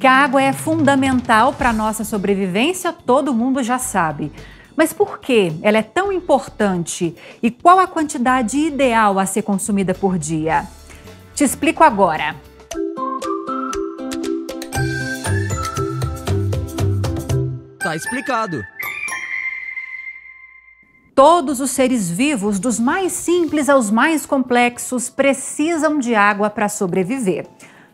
Que a água é fundamental para a nossa sobrevivência, todo mundo já sabe. Mas por que ela é tão importante e qual a quantidade ideal a ser consumida por dia? Te explico agora. Tá explicado. Todos os seres vivos, dos mais simples aos mais complexos, precisam de água para sobreviver.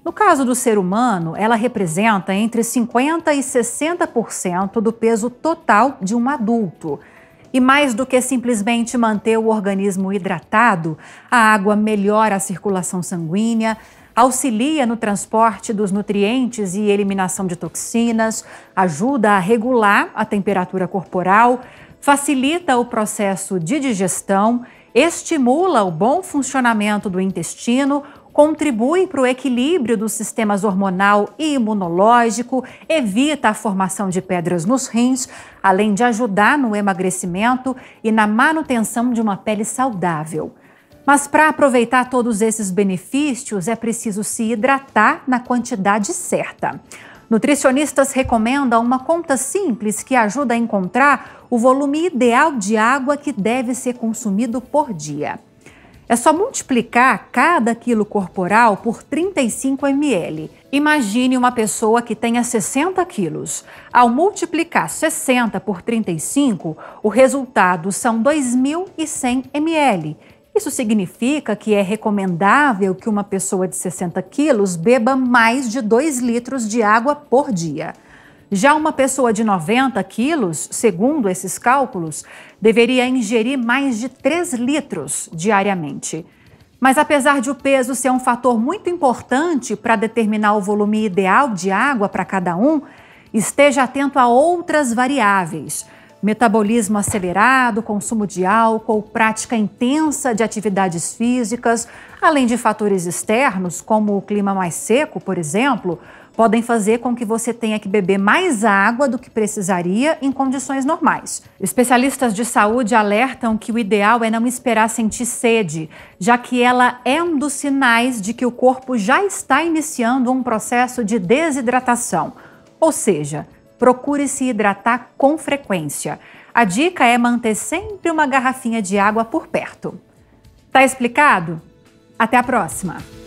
No caso do ser humano, ela representa entre 50% e 60% do peso total de um adulto. E mais do que simplesmente manter o organismo hidratado, a água melhora a circulação sanguínea, auxilia no transporte dos nutrientes e eliminação de toxinas, ajuda a regular a temperatura corporal, facilita o processo de digestão, estimula o bom funcionamento do intestino, contribui para o equilíbrio dos sistemas hormonal e imunológico, evita a formação de pedras nos rins, além de ajudar no emagrecimento e na manutenção de uma pele saudável. Mas para aproveitar todos esses benefícios, é preciso se hidratar na quantidade certa. Nutricionistas recomendam uma conta simples que ajuda a encontrar o volume ideal de água que deve ser consumido por dia. É só multiplicar cada quilo corporal por 35 ml. Imagine uma pessoa que tenha 60 quilos. Ao multiplicar 60 por 35, o resultado são 2.100 ml. Isso significa que é recomendável que uma pessoa de 60 quilos beba mais de 2 litros de água por dia. Já uma pessoa de 90 quilos, segundo esses cálculos, deveria ingerir mais de 3 litros diariamente. Mas apesar de o peso ser um fator muito importante para determinar o volume ideal de água para cada um, esteja atento a outras variáveis. Metabolismo acelerado, consumo de álcool, prática intensa de atividades físicas, além de fatores externos, como o clima mais seco, por exemplo, podem fazer com que você tenha que beber mais água do que precisaria em condições normais. Especialistas de saúde alertam que o ideal é não esperar sentir sede, já que ela é um dos sinais de que o corpo já está iniciando um processo de desidratação. Ou seja, procure se hidratar com frequência. A dica é manter sempre uma garrafinha de água por perto. Tá explicado? Até a próxima!